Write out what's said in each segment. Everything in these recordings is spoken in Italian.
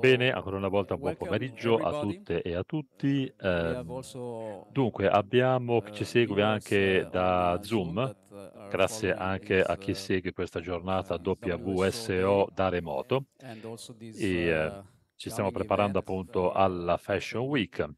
Bene, ancora una volta buon pomeriggio a tutte e a tutti. Eh, dunque, abbiamo chi ci eh, segue anche eh, da Zoom, uh, grazie anche a chi uh, segue questa giornata uh, WSO da remoto. E, eh, ci stiamo preparando appunto alla Fashion Week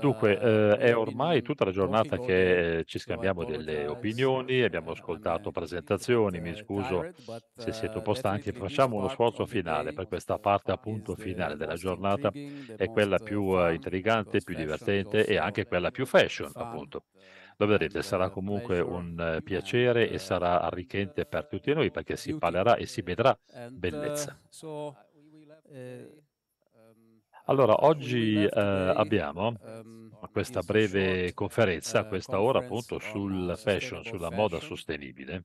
Dunque, eh, eh è ormai tutta la giornata che ci scambiamo delle opinioni, eh, abbiamo ascoltato presentazioni, mi scuso se siete eh, un po' stanchi, facciamo uno sforzo finale per questa parte appunto finale della giornata, è quella più intrigante, più divertente e anche quella più fashion appunto. Lo vedrete, sarà comunque un piacere e sarà arricchente per tutti noi perché si parlerà e si vedrà bellezza. Uh, eh, allora, oggi eh, abbiamo ehm, questa breve conferenza, eh, questa ora appunto, sul fashion, sulla moda sostenibile.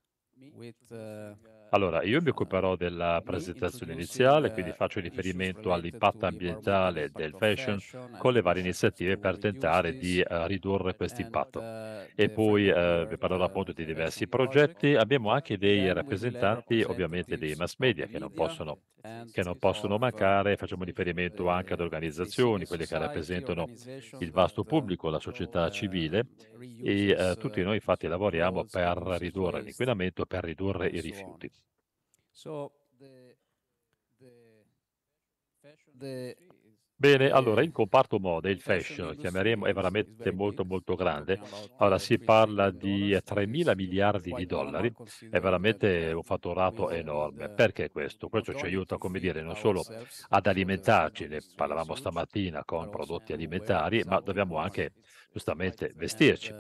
Eh, allora, io mi eh, occuperò della eh, presentazione iniziale, quindi faccio eh, riferimento all'impatto ambientale del fashion con le varie iniziative per tentare di uh, ridurre questo impatto. E poi uh, vi parlerò appunto di diversi progetti. Abbiamo anche dei rappresentanti ovviamente dei mass media che non possono, che non possono mancare. Facciamo riferimento anche ad organizzazioni, quelle che rappresentano il vasto pubblico, la società civile e uh, tutti noi infatti lavoriamo per ridurre l'inquinamento, per ridurre i rifiuti. So the, the Bene, allora il comparto moda, il fashion, chiameremo, è veramente molto molto grande. Allora si parla di 3 mila miliardi di dollari, è veramente uh, un fatturato enorme. Perché questo? Questo ci aiuta, come dire, non solo ad alimentarci, ne parlavamo stamattina con prodotti alimentari, ma dobbiamo anche giustamente vestirci.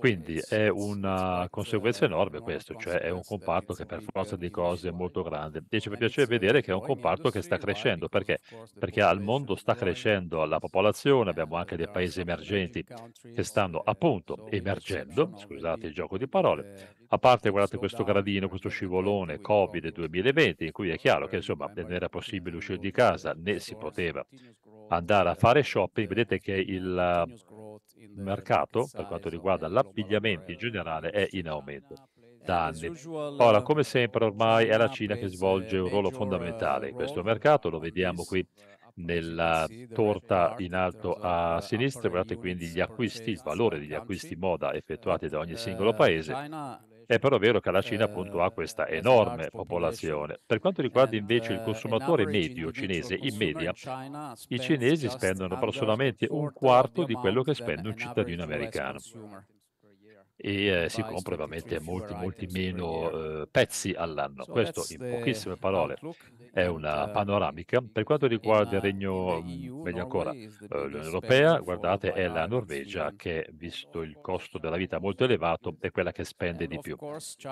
Quindi è una conseguenza enorme questo, cioè è un comparto che per forza di cose è molto grande. E ci fa piacere vedere che è un comparto che sta crescendo, perché? Perché al mondo sta crescendo la popolazione, abbiamo anche dei paesi emergenti che stanno appunto emergendo, scusate il gioco di parole, a parte guardate questo gradino, questo scivolone Covid 2020, in cui è chiaro che insomma non era possibile uscire di casa né si poteva andare a fare shopping, vedete che il, il mercato, per quanto riguarda l'abbigliamento in generale, è in aumento da anni. Uh, Ora, come sempre, ormai è la Cina che svolge un ruolo uh, fondamentale in questo mercato, lo vediamo qui uh, nella torta in alto a sinistra, guardate quindi gli acquisti, il valore degli acquisti moda effettuati da ogni singolo paese. È però vero che la Cina appunto ha ehm, questa enorme popolazione. Per quanto riguarda invece il eh, consumatore medio cinese, in media, i cinesi spendono però solamente un quarto di quello che spende un cittadino americano e eh, si compra ovviamente molti molti meno eh, pezzi all'anno. Questo in pochissime parole è una uh, panoramica. Per quanto riguarda il uh, Regno, mm, meglio ancora, eh, l'Unione Europea, guardate, è la Norvegia che, visto il costo della vita molto elevato, è quella che spende di più.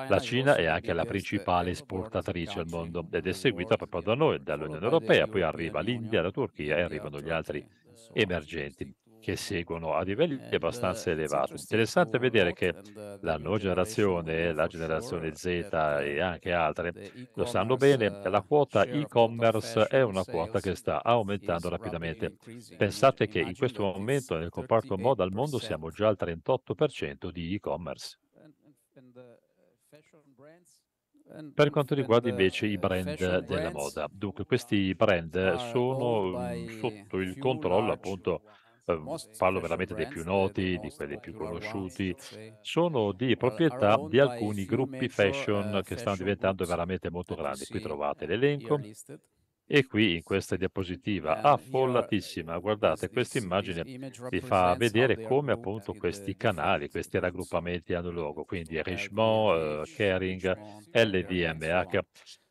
La Cina è anche la uh, principale esportatrice al mondo ed è seguita proprio da noi, dall'Unione Europea, poi arriva l'India, la Turchia e arrivano gli altri emergenti che seguono a livelli abbastanza eh, elevati. Interessante vedere che eh, la nuova generazione, la generazione Z e anche altre, lo sanno bene, la quota e-commerce è una quota che sta aumentando rapidamente. Pensate che in questo momento nel comparto moda al mondo siamo già al 38% di e-commerce. Uh, per quanto riguarda uh, invece i brand della moda, dunque questi brand sono sotto il controllo appunto Ehm, parlo veramente dei più noti, di quelli più conosciuti, sono di proprietà di alcuni gruppi uh, fashion che stanno diventando veramente molto grandi. Qui trovate uh, l'elenco. E qui in questa diapositiva uh, affollatissima, guardate, questa immagine vi fa vedere come appunto questi canali, questi raggruppamenti hanno luogo, quindi Richemont, Kering, LVMH.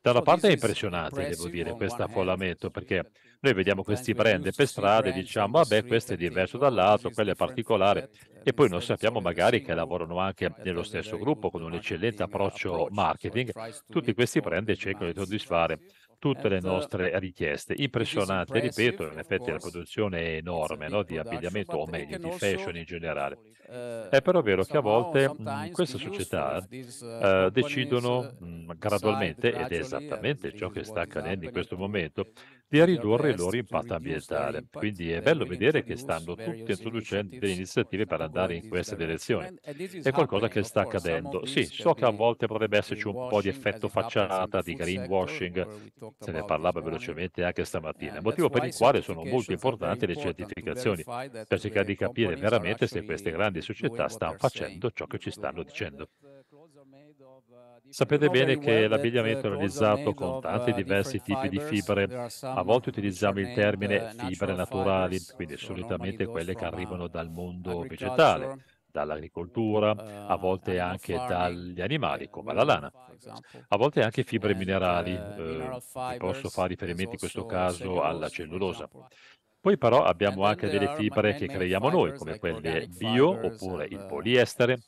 Da una parte è impressionante, devo dire, questo affollamento, perché noi vediamo questi brand per strada e diciamo, vabbè, ah, questo è diverso dall'altro, quello è particolare, e poi non sappiamo magari che lavorano anche nello stesso gruppo con un eccellente approccio marketing. Tutti questi brand cercano di soddisfare tutte le eh, nostre richieste. Impressionante, ripeto, in effetti la produzione è enorme no, di abbigliamento, o meglio, di fashion in generale. Eh, è però vero che a volte queste società uh, decidono mh, gradualmente, ed è esattamente ciò che sta accadendo in questo momento, di ridurre il loro impatto ambientale. Quindi è bello vedere che stanno tutti introducendo delle iniziative per andare in questa direzione. È qualcosa che sta accadendo. Sì, so che a volte potrebbe esserci un po' di effetto facciata, di greenwashing, se ne parlava velocemente anche stamattina, motivo per il quale sono molto importanti le certificazioni, per cercare di capire veramente se queste grandi società stanno facendo ciò che ci stanno dicendo. Uh, uh, Sapete bene che uh, l'abbigliamento è realizzato con tanti diversi tipi di fibre, a volte utilizziamo il termine fibre naturali, quindi solitamente quelle che arrivano dal mondo vegetale dall'agricoltura, uh, eh, a volte anche dagli animali come la lana, a volte anche fibre minerali, eh, eh posso fare riferimento in questo caso alla cellulosa. Poi però abbiamo anche delle fibre che creiamo noi, come quelle bio oppure il uh, poliestere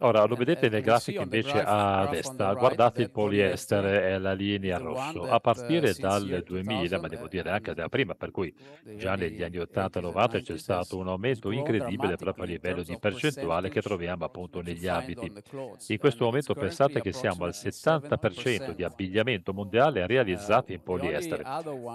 Ora lo vedete eh, nel eh, grafico invece a destra, guardate eh, il poliestere e la linea rosso. A partire dal 2000, ma devo dire anche da prima, per cui già negli anni 80-90 c'è stato un aumento incredibile proprio a livello di percentuale che troviamo appunto negli abiti. In questo momento pensate che siamo al 70% di abbigliamento mondiale realizzato in poliestere.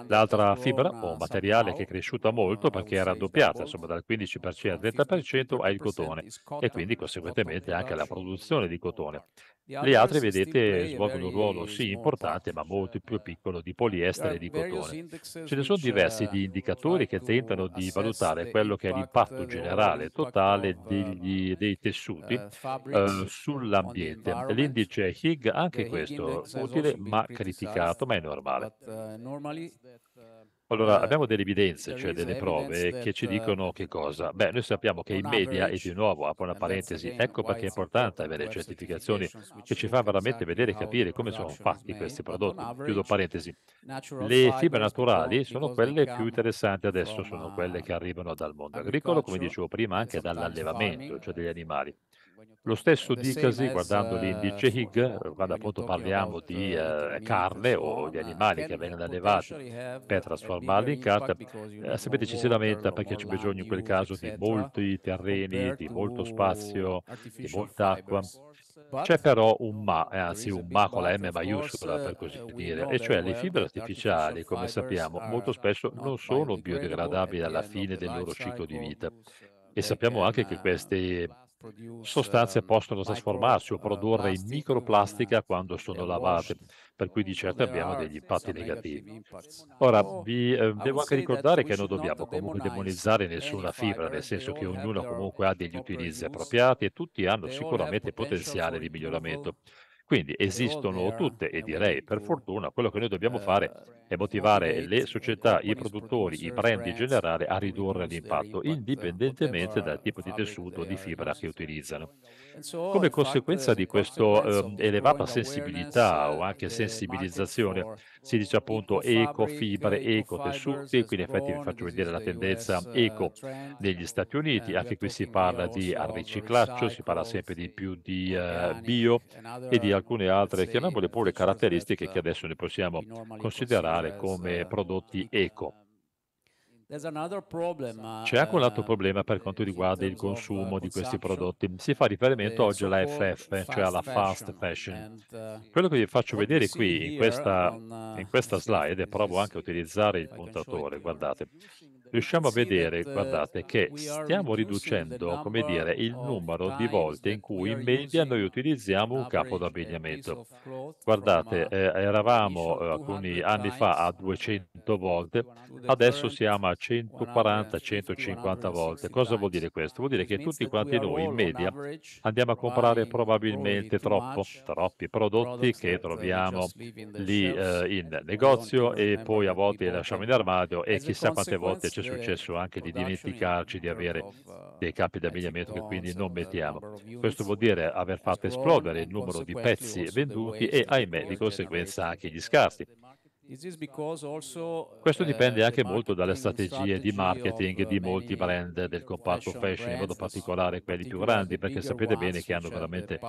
L'altra fibra o materiale che è cresciuta molto uh, perché è raddoppiata, insomma dal 15% al 30% è il cotone e quindi conseguentemente anche anche alla produzione di cotone. Le altre, vedete, svolgono un ruolo sì importante, ma eh, molto più eh. piccolo di poliestere e di cotone. Ce ne sono uh, diversi di indicatori che tentano di valutare quello che è l'impatto uh, generale totale degli, um, dei tessuti eh, sull'ambiente. L'indice Higg, anche questo, utile ma criticato, ma è normale. Allora, eh, abbiamo delle evidenze, cioè delle evidence prove che ci eh, dicono che cosa? Beh, noi sappiamo che in media, e di nuovo apro una parentesi, ecco perché è importante avere certificazioni che ci fa veramente vedere e capire come sono fatti questi prodotti. Chiudo parentesi. Le fibre naturali sono quelle più interessanti adesso, sono quelle che arrivano dal mondo agricolo, come dicevo prima, anche dall'allevamento, cioè degli animali. Lo stesso dicasi guardando l'indice eh, Higg, quando eh, appunto parliamo di eh, eh carne o di animali che vengono allevati per trasformarli in carta, eh, sapete ci si lamenta perché c'è bisogno in quel caso di molti terreni, di molto spazio, di molta acqua. C'è però un ma, eh, anzi un ma con la M maiuscola per uh, così dire, e cioè le fibre artificiali, come sappiamo, molto spesso non sono biodegradabili alla fine del loro ciclo di vita. Uh, e sappiamo anche che uh, queste sostanze ehm, possono trasformarsi o eh, produrre in microplastica eh, quando sono lavate, per cui di certo abbiamo degli impatti negativi. Ora, vi eh, ah, devo anche ricordare che non dobbiamo comunque demonizzare nessuna fibra, nel senso che ognuno comunque ha degli utilizzi appropriati e tutti hanno sicuramente potenziale di miglioramento. Quindi esistono tutte e direi per fortuna quello che noi dobbiamo eh, fare è motivare le società, i produttori, i brand in generale a ridurre l'impatto indipendentemente dal tipo di tessuto o di fibra che utilizzano. Come eh, conseguenza di questa eh, elevata sensibilità o anche sensibilizzazione si dice appunto ecofibre, ecotessuti, quindi in effetti vi faccio vedere la tendenza eh, eco negli Stati Uniti, anche qui si parla di riciclaggio, si parla sempre di più di eh, bio e di alcune altre, chiamiamole pure caratteristiche che adesso ne possiamo considerare come eh, prodotti eco. Eh, C'è anche un altro problema per eh, quanto riguarda il consumo di questi prodotti. Si fa riferimento oggi alla FF, cioè alla fast fashion. Quello che vi faccio vedere qui in questa, in questa slide, e provo anche a utilizzare il puntatore, guardate, riusciamo a vedere, uh, guardate, che stiamo riducendo, come dire, il numero di volte in cui in media noi utilizziamo un capo uh, d'abbigliamento. Guardate, uh, eh, eravamo eh, alcuni anni fa a 200 volte, adesso siamo a 140-150 volte. Cosa vuol dire questo? Vuol dire che tutti quanti noi in media andiamo a comprare probabilmente troppo, troppi prodotti che troviamo lì eh, in negozio e poi a volte li lasciamo in armadio e chissà quante volte ci è successo anche di dimenticarci di avere dei capi d'abbigliamento che quindi non mettiamo. Questo vuol dire aver fatto esplodere il numero di pezzi venduti e ahimè di conseguenza anche gli scarti. Eh, Questo dipende anche molto dalle strategie di marketing di molti brand del comparto fashion, in modo particolare quelli più grandi, perché sapete bene che hanno veramente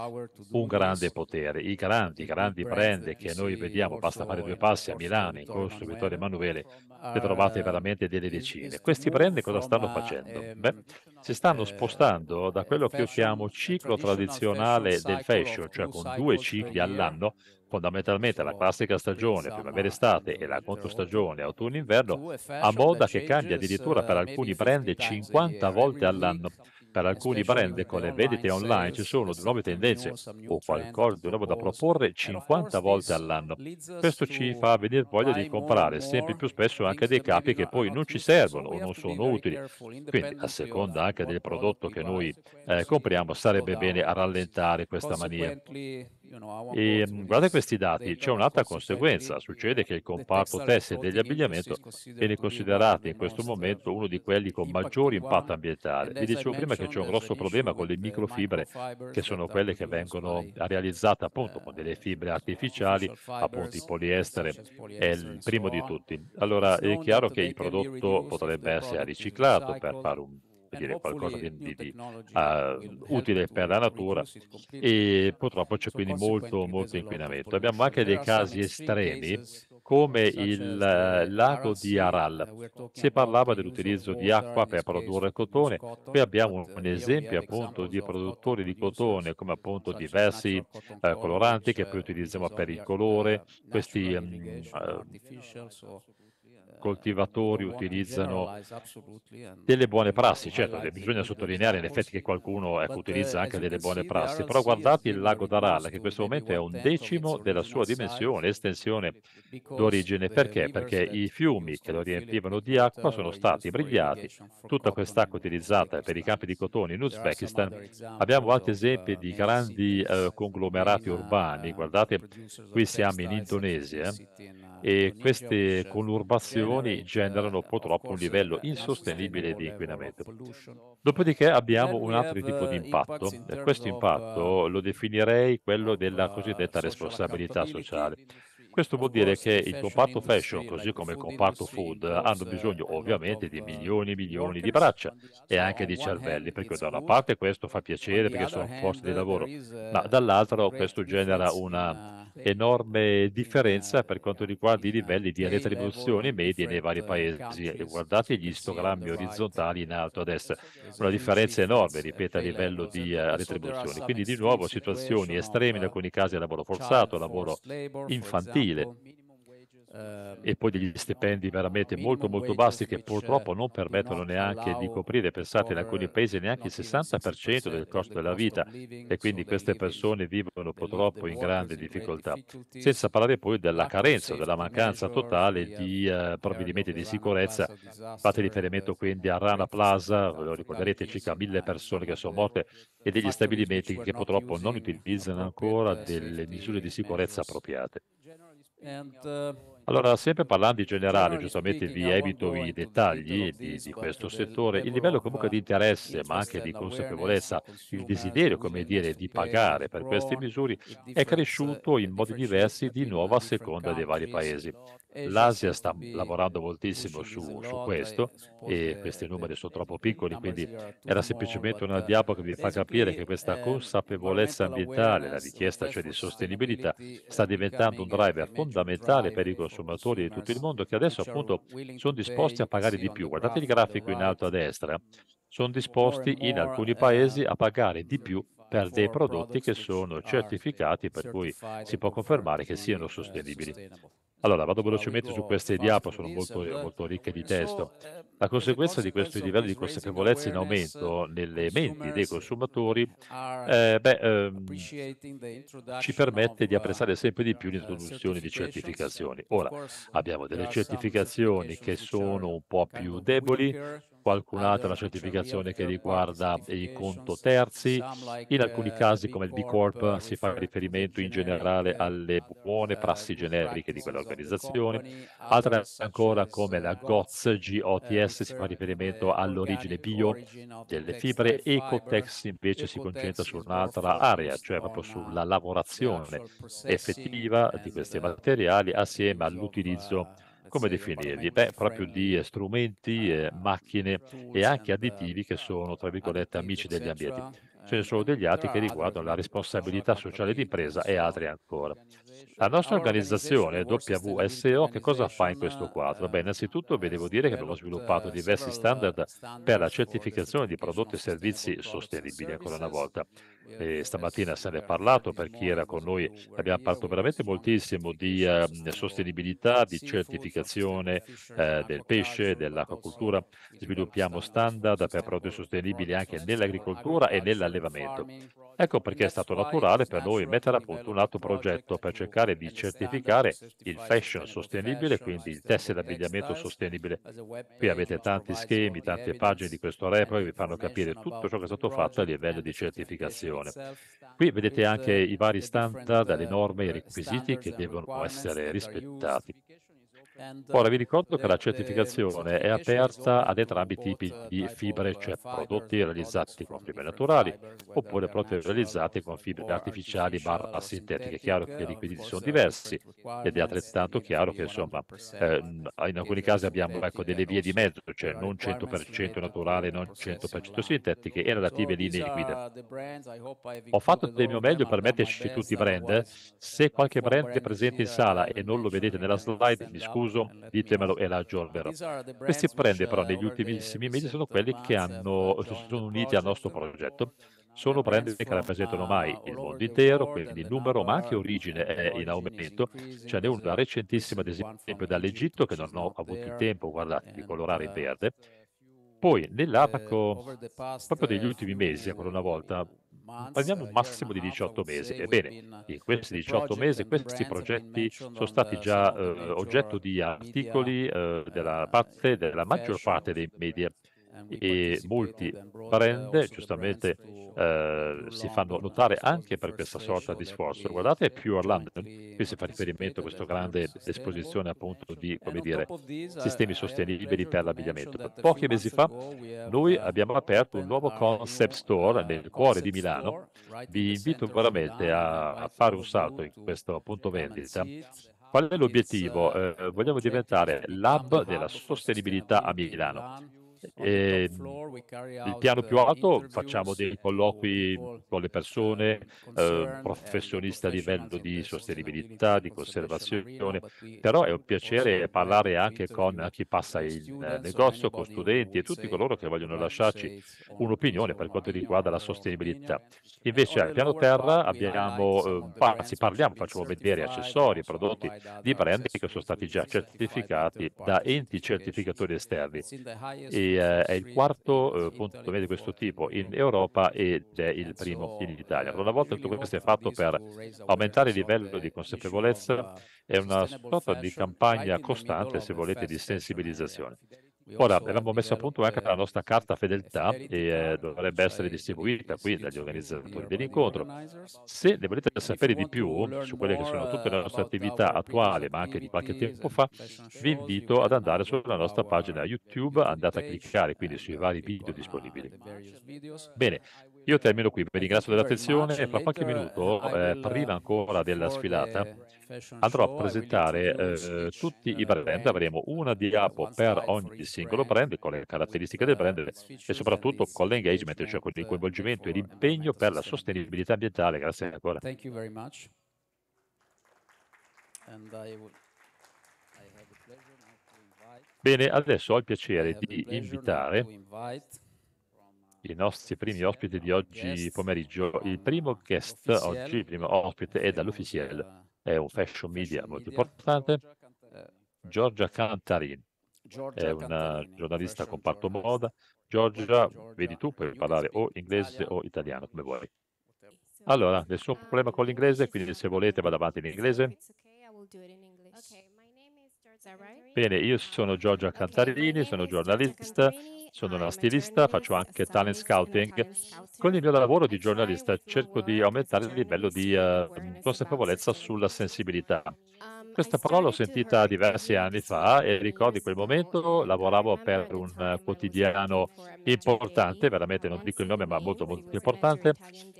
un grande potere. I grandi, grandi brand che noi vediamo, basta fare due passi a Milano, in corso Vittorio Emanuele, ne uh, trovate veramente delle decine. Questi brand cosa stanno uh, facendo? Eh, Beh, si stanno eh, spostando da quello che io chiamo ciclo tradizionale del fashion, cioè con due cicli all'anno, Fondamentalmente la classica stagione, primavera-estate e la controstagione autunno-inverno, a moda che cambia addirittura per eh, alcuni brand 50 eh, volte all'anno. Per alcuni brand con le vendite online ci sono nuove tendenze o qualcosa di nuovo da proporre 50 volte all'anno. Questo ci fa venire voglia di comprare sempre più spesso anche dei capi che poi non ci servono o non sono utili. Quindi a seconda anche del prodotto che noi eh, compriamo sarebbe bene rallentare questa mania. E ehm, guardate questi dati, c'è un'altra conseguenza, succede che il comparto tessile dell'abbigliamento viene considerato in questo momento uno di quelli con maggiore impatto ambientale. Vi dicevo prima che c'è un grosso problema con le microfibre, che sono quelle che vengono realizzate appunto con delle fibre artificiali, appunto il poliestere è il primo di tutti. Allora è chiaro che il prodotto potrebbe essere riciclato per fare un dire, qualcosa di, di, di uh, utile per la natura e purtroppo c'è quindi molto, molto inquinamento. Abbiamo anche dei casi estremi come il lago di Aral. Si parlava dell'utilizzo di acqua per produrre cotone, qui abbiamo uh, un esempio appunto di produttori di cotone come appunto diversi eh, coloranti che poi uh, utilizziamo per il colore, uh, questi mm, eh, coltivatori utilizzano delle buone prassi, certo bisogna sottolineare in effetti che qualcuno ecco, uh, utilizza anche delle buone prassi, però guardate il lago d'Aral che in questo momento è un decimo della sua dimensione, estensione d'origine, perché? Perché i fiumi che lo riempivano di acqua sono stati brigliati, tutta quest'acqua utilizzata per i campi di cotone in Uzbekistan, abbiamo altri uh, esempi di grandi eh, conglomerati urbani, guardate qui siamo in Indonesia, e queste conurbazioni eh, generano purtroppo un livello insostenibile di inquinamento. Dopodiché abbiamo un altro tipo di eh, impatto, e questo impatto eh, lo definirei quello della cosiddetta responsabilità sociale. Questo vuol dire che il comparto fashion, così come il comparto food, hanno bisogno ovviamente di milioni e milioni di braccia e anche di cervelli, perché da una parte questo fa piacere perché sono posti di lavoro, ma dall'altra questo genera una enorme differenza per quanto riguarda i livelli di retribuzioni medie nei vari paesi. guardate gli istogrammi orizzontali in alto a destra, una differenza enorme, ripeto, a livello di eh, retribuzioni. Quindi di nuovo situazioni estreme in alcuni casi lavoro forzato, lavoro infantile, Ehm, e poi degli stipendi veramente molto molto bassi che purtroppo non permettono neanche di coprire, pensate in alcuni paesi neanche il 60% del costo della vita e quindi queste persone vivono purtroppo in grande difficoltà, senza parlare poi della carenza, della mancanza totale di eh, provvedimenti di sicurezza. Fate riferimento quindi a Rana Plaza, lo ricorderete, circa mille persone che sono morte e degli stabilimenti che purtroppo non utilizzano ancora uh, delle misure di sicurezza appropriate. And, uh... Allora, sempre parlando di generale, giustamente vi evito i dettagli di, di, questo settore, il livello comunque di interesse, ma anche di consapevolezza, il desiderio, come dire, di pagare per queste misure è cresciuto in eh, modi diversi eh, di nuovo a seconda dei vari paesi. Eh, L'Asia sta lavorando eh, moltissimo su, su, eh, questo e questi numeri sono troppo piccoli, quindi era semplicemente una diapo che vi fa capire che questa consapevolezza ambientale, la richiesta cioè di sostenibilità, sta diventando un driver fondamentale per i consumatori di tutto il mondo che adesso appunto sono disposti a pagare di più. Guardate il grafico in alto a destra, sono disposti in alcuni paesi a pagare di più per dei prodotti che sono certificati per cui si può confermare che siano sostenibili. Allora, vado velocemente su queste diapo, sono molto, eh, molto, ricche di testo. Eh, La conseguenza di questo livello di consapevolezza in aumento nelle menti dei consumatori eh, beh, ehm, ci permette di eh, apprezzare sempre di più l'introduzione di certificazioni. Ora, abbiamo delle certificazioni che sono un po' più deboli, qualcun'altra la certificazione che riguarda i conto terzi, in alcuni eh, casi come il B Corp eh, si fa riferimento in generale eh, alle buone prassi generiche di quell'organizzazione, altre ancora come la GOTS, GOTS si fa riferimento all'origine bio delle fibre, Ecotex invece si concentra su un'altra area, cioè proprio sulla lavorazione effettiva di questi materiali assieme all'utilizzo come definirli? Beh, proprio di eh, strumenti, eh, macchine e cioè, anche ehm, additivi che sono, tra virgolette, amici degli ambienti. Eh, Ce ne sono degli altri che riguardano la responsabilità sociale d'impresa e altri ancora. La nostra ah, organizzazione WSO che cosa fa in questo quadro? Beh, innanzitutto vi devo dire che abbiamo sviluppato eh, diversi standard per la certificazione di prodotti e servizi sostenibili, ancora una volta. E stamattina se ne è parlato per chi era con noi, abbiamo parlato veramente moltissimo di ehm, sostenibilità, di certificazione eh, del pesce, dell'acquacultura, sviluppiamo standard per prodotti sostenibili anche nell'agricoltura e nell'allevamento. Ecco perché è stato naturale per noi mettere a punto un altro progetto per cercare cercare di certificare il fashion sostenibile, quindi il tessile abbigliamento sostenibile. Qui avete tanti schemi, tante pagine di questo report che vi fanno capire tutto ciò che è stato fatto a livello di certificazione. Qui vedete anche uh, i vari standard, uh, le norme, e i requisiti che devono essere rispettati. Ora vi ricordo che la certificazione è aperta ad entrambi i tipi uh, di fibre, uh, cioè prodotti realizzati con fibre naturali oppure prodotti realizzati con fibre artificiali barra sintetiche. È chiaro che i liquidi sono diversi ed è altrettanto chiaro che insomma eh, in alcuni casi abbiamo ecco, delle vie di mezzo, cioè non 100% naturale, non 100% sintetiche e relative linee guida. Ho fatto del mio meglio per metterci tutti i brand. Se qualche brand è presente in sala uh, e non lo vedete nella slide, mi scuso confuso, ditemelo e la aggiornerò. Questi brand però negli ultimissimi mesi sono quelli che hanno, uh, si sono uniti al nostro progetto uh, sono brand che rappresentano ormai uh, il mondo intero, quindi il numero ma anche origine è in aumento. Ce n'è una recentissima, ad esempio, dall'Egitto che non ho avuto il tempo, guardate, di colorare in verde. Poi nell'Abaco, proprio negli ultimi mesi, ancora una volta, parliamo un eh, massimo di 18 mesi. Ebbene, uh, in questi 18 mesi questi progetti sono stati già eh, oggetto di articoli uh, eh, della, uh, parte, della maggior parte dei media e molti brand uh, giustamente eh, si fanno notare anche per questa sorta di sforzo. Guardate Pure London, qui si fa riferimento a questa grande esposizione appunto di dire, uh, sistemi sostenibili per l'abbigliamento. Pochi mesi fa noi uh, abbiamo aperto un nuovo concept store nel cuore di Milano. Vi invito veramente a fare un salto in questo punto vendita Qual è l'obiettivo? Eh, vogliamo diventare l'hub della sostenibilità a Milano. E ehm, il piano più alto facciamo dei colloqui con le persone, eh, professionista a livello di sostenibilità, di conservazione, però è un piacere parlare anche con chi passa il negozio, con studenti e tutti coloro che vogliono lasciarci un'opinione per quanto riguarda la sostenibilità. Invece al piano terra abbiamo, ehm, anzi parliamo, facciamo vedere accessori, prodotti di brand che sono stati già certificati da enti certificatori esterni. E eh, è il quarto eh, punto di questo tipo in Europa ed è il primo in Italia. Una volta tutto questo è fatto per aumentare il livello di consapevolezza, è una sorta di campagna costante, se volete, di sensibilizzazione. Ora abbiamo messo a punto anche la nostra carta fedeltà e eh, dovrebbe essere distribuita qui dagli organizzatori dell'incontro. Se ne volete sapere di più su quelle che sono tutte le nostre attività attuali, ma anche di qualche tempo fa, vi invito ad andare sulla nostra pagina YouTube, andate a cliccare quindi sui vari video disponibili. Bene, io termino qui, vi ringrazio dell'attenzione e fra qualche minuto, eh, prima uh, ancora della sfilata, andrò a presentare eh, eh, tutti i uh, brand, avremo una diapo per ogni singolo brand con le caratteristiche uh, del brand e soprattutto con l'engagement, cioè con il uh, coinvolgimento e l'impegno per la sostenibilità ambientale. Grazie ancora. Bene, adesso ho il piacere di invitare i nostri primi ospiti di oggi pomeriggio. Il primo guest oggi, il primo ospite è dall'Officiel è un fashion media molto importante, Giorgia Cantarin, è una giornalista comparto moda. Giorgia, vedi tu, puoi parlare o inglese o italiano, come vuoi. Allora, nessun problema con l'inglese, quindi se volete vado avanti in inglese. Bene, io sono Giorgia Cantarini, sono giornalista, sono una stilista, faccio anche talent scouting. Con il mio lavoro di giornalista cerco di eh, aumentare il livello di eh, consapevolezza sulla sensibilità. Questa parola l'ho sentita diversi anni fa e ricordo in quel momento lavoravo per un quotidiano importante, veramente non dico il nome ma molto molto importante,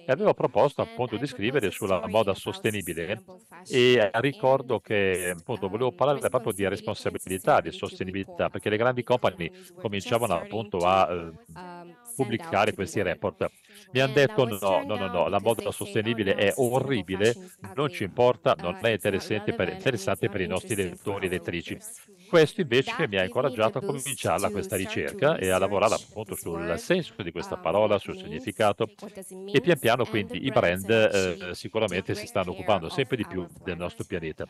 e avevo proposto appunto di scrivere sulla moda sostenibile e ricordo che appunto volevo parlare proprio di responsabilità, di sostenibilità, perché le grandi company cominciavano appunto a... Eh, pubblicare questi report. Mi hanno detto no, no, no, no, la moda sostenibile è orribile, non ci importa, non è interessante per, interessante per i nostri lettori e lettrici. Questo invece mi ha incoraggiato a cominciare questa ricerca e a lavorare appunto sul senso di questa parola, sul significato e pian piano quindi i brand eh, sicuramente si stanno occupando sempre di più del nostro pianeta.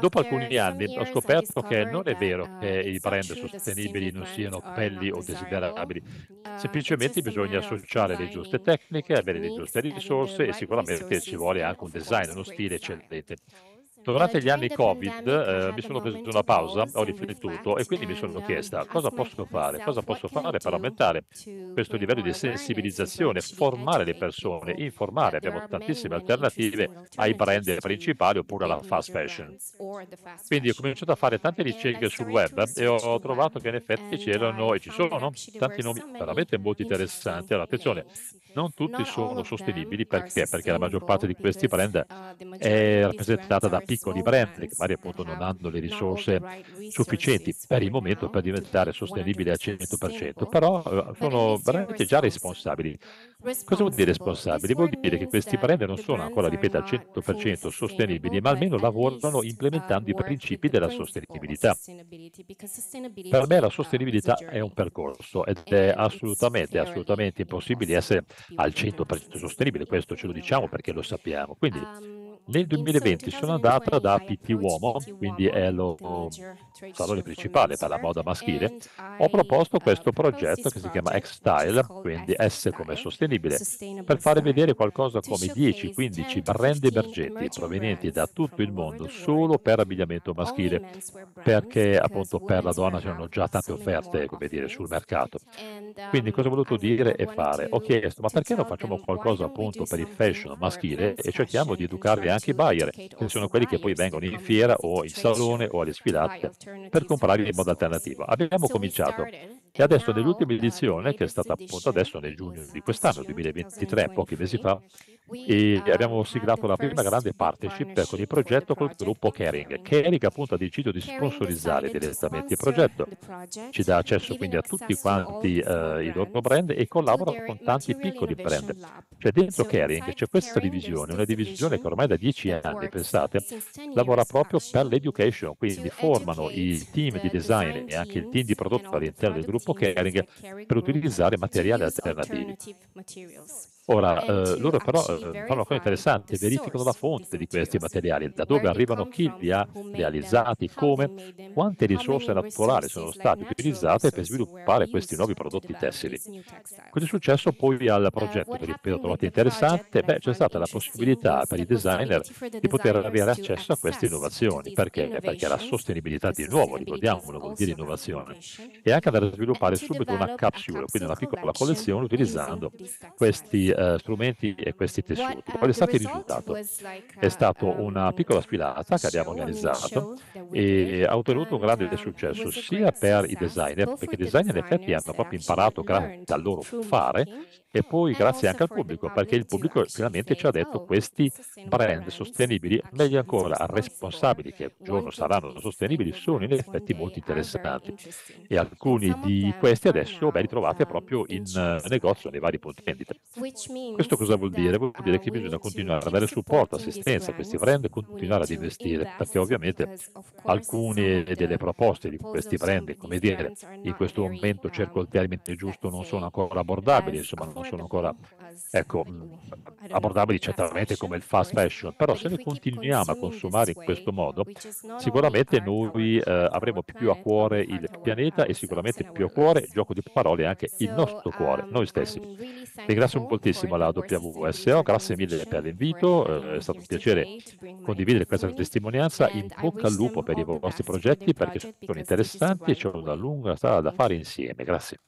Dopo alcuni anni ho scoperto che non è vero uh, che i brand sostenibili non siano belli o desiderabili, semplicemente semplicemente bisogna associare le giuste tecniche, avere le giuste risorse e sicuramente ci vuole anche un design, uno stile eccellente. Ecco, durante gli anni Covid eh, mi sono preso una pausa, ho riflettuto e quindi mi sono chiesta cosa posso fare, cosa posso fare per aumentare questo livello di sensibilizzazione, formare le persone, informare. Abbiamo tantissime alternative ai cioè brand principali oppure alla fast fashion. Quindi ho cominciato a fare tante ricerche sul web e ho trovato che in effetti c'erano e ci sono tanti nomi veramente molto interessanti. Allora, attenzione, non tutti sono sostenibili perché? Perché la maggior parte di questi brand uh, è rappresentata da piccoli brand che magari appunto non hanno le risorse sufficienti per il momento per diventare sostenibili al 100%, però eh, sono brand già responsabili Cosa vuol dire responsabili? Vuol dire che questi brand non sono ancora, ripeto, al 100% sostenibili, ma almeno lavorano implementando i principi della sostenibilità. Per me la sostenibilità è un percorso ed è assolutamente, assolutamente impossibile essere al 100% sostenibile, questo ce lo diciamo perché lo sappiamo. Quindi um, nel 2020 sono andata da PT Uomo, quindi è lo salone principale per la moda maschile, ho proposto uh, questo progetto che si chiama X-Style, quindi S come sostenibile, per fare vedere qualcosa come 10-15 brand emergenti provenienti da tutto il mondo solo per abbigliamento maschile, perché appunto per la donna c'erano già tante offerte, come dire, sul mercato. Uh, quindi cosa ho voluto dire e fare? Ho chiesto, ma perché non facciamo qualcosa appunto per il fashion maschile e cerchiamo di educarvi anche anche i buyer, che sono quelli che poi vengono in fiera o in salone o alle sfilate per comprare in modo alternativo. Abbiamo cominciato e adesso nell'ultima edizione, che è stata appunto adesso nel giugno di quest'anno, 2023, pochi mesi fa, e abbiamo siglato la prima grande partnership con il progetto col gruppo Caring. Caring appunto ha deciso di sponsorizzare direttamente il progetto, ci dà accesso quindi a tutti quanti uh, i loro brand e collabora con tanti piccoli brand. Cioè dentro Caring c'è questa divisione, una divisione che ormai da dieci anni, pensate, lavora proprio per l'education, quindi formano i team di design e anche il team di prodotto all'interno del gruppo Caring per utilizzare materiali alternativi. Ora, eh, loro però eh, fanno cose interessanti, verificano la fonte di questi materiali, da dove arrivano, chi li ha realizzati, come, quante risorse naturali sono state utilizzate per sviluppare questi nuovi prodotti tessili. Cosa è successo uh, poi al progetto, che ripeto, trovate interessante? Beh, c'è stata la possibilità per i designer di poter avere accesso a queste innovazioni. Perché? Perché la sostenibilità di nuovo, ricordiamolo, vuol dire innovazione. E anche andare a sviluppare subito una capsule, quindi una piccola collezione, utilizzando questi uh, strumenti e questi tessuti. Qual è uh, stato il risultato? È stata una piccola sfilata che abbiamo organizzato e ha ottenuto un grande um, successo sia per i designer, perché i designer in effetti hanno proprio imparato grazie al loro fare e poi grazie anche al pubblico, perché il pubblico finalmente ci ha detto questi brand sostenibili, meglio ancora responsabili, che un giorno saranno sostenibili, sono in effetti molto interessanti. E alcuni di questi adesso beh, li trovate proprio in eh, negozio, nei vari punti vendita. Questo cosa vuol dire? Vuol dire che bisogna continuare a dare supporto, assistenza a questi brand e continuare ad investire, perché ovviamente alcune delle proposte di questi brand, come dire, in questo momento cerco il termine giusto, non sono ancora abbordabili, insomma non sono ancora ecco, abbordabili certamente come il fast fashion, però se noi continuiamo a consumare in questo modo, sicuramente noi eh, avremo più a cuore il pianeta e sicuramente più a cuore, gioco di parole, anche il nostro cuore, noi stessi. Ringrazio moltissimo la WSO, eh, grazie mille per l'invito, eh, è stato un piacere condividere questa testimonianza, in bocca al lupo per i vostri progetti perché sono interessanti e c'è una lunga strada da fare insieme, grazie.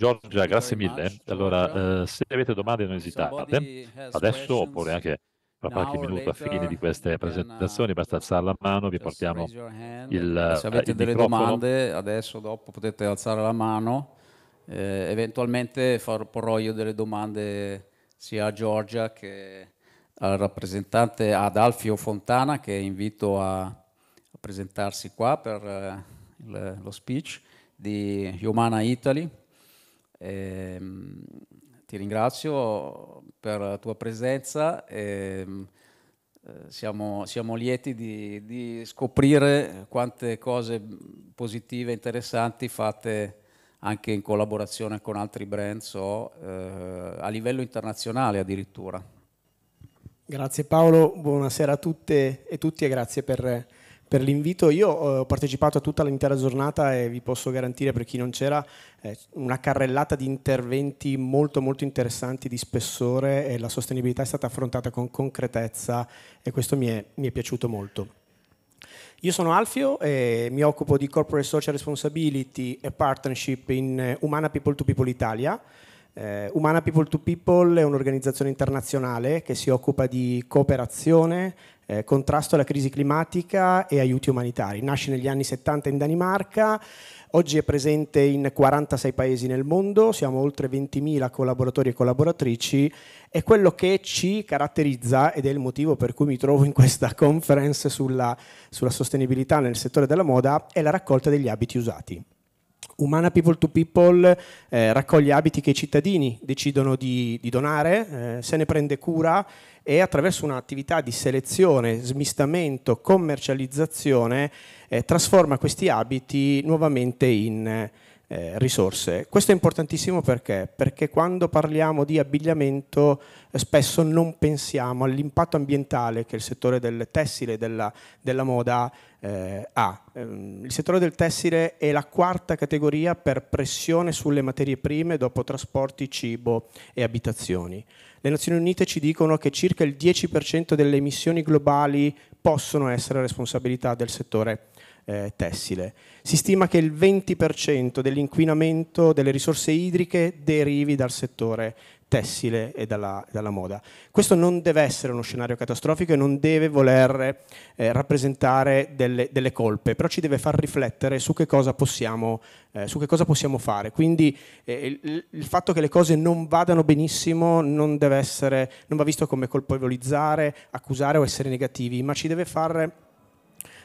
Giorgia, grazie mille. Allora, eh, se avete domande non esitate, adesso oppure anche tra qualche minuto a fine di queste presentazioni uh, basta alzare la mano, vi portiamo il eh, Se eh, avete il delle domande, adesso dopo potete alzare la mano, eh, eventualmente far, porrò io delle domande sia a Giorgia che al rappresentante ad Alfio Fontana che invito a, a presentarsi qua per eh, il, lo speech di Humana Italy eh, ti ringrazio per la tua presenza. Ehm, eh, siamo, siamo, lieti di, di, scoprire quante cose positive e interessanti fate anche in collaborazione con altri brand, so, eh, a livello internazionale addirittura. Grazie Paolo, buonasera a tutte e tutti e grazie per per l'invito. Io eh, ho partecipato a tutta l'intera giornata e vi posso garantire per chi non c'era eh, una carrellata di interventi molto molto interessanti di spessore e la sostenibilità è stata affrontata con concretezza e questo mi è, mi è piaciuto molto. Io sono Alfio e mi occupo di Corporate Social Responsibility e Partnership in eh, Humana People to People Italia. Eh, Umana People to People è un'organizzazione internazionale che si occupa di cooperazione, eh, contrasto alla crisi climatica e aiuti umanitari. Nasce negli anni 70 in Danimarca, oggi è presente in 46 paesi nel mondo, siamo oltre 20.000 collaboratori e collaboratrici, e quello che ci caratterizza ed è il motivo per cui mi trovo in questa conference sulla, sulla sostenibilità nel settore della moda, è la raccolta degli abiti usati. Umana People to People eh, raccoglie abiti che i cittadini decidono di, di donare, eh, se ne prende cura e attraverso un'attività di selezione, smistamento, commercializzazione eh, trasforma questi abiti nuovamente in eh, risorse. Questo è importantissimo perché? Perché quando parliamo di abbigliamento spesso non pensiamo all'impatto ambientale che il settore del tessile e della, della moda eh, ha. Ehm, il settore del tessile è la quarta categoria per pressione sulle materie prime dopo trasporti, cibo e abitazioni. Le Nazioni Unite ci dicono che circa il 10% delle emissioni globali possono essere responsabilità del settore eh, tessile. Si stima che il 20% dell'inquinamento delle risorse idriche derivi dal settore tessile e dalla, dalla, moda. Questo non deve essere uno scenario catastrofico e non deve voler eh, rappresentare delle, delle, colpe, però ci deve far riflettere su che cosa possiamo, eh, che cosa possiamo fare. Quindi eh, il, il, fatto che le cose non vadano benissimo non, essere, non va visto come colpevolizzare, accusare o essere negativi, ma ci deve far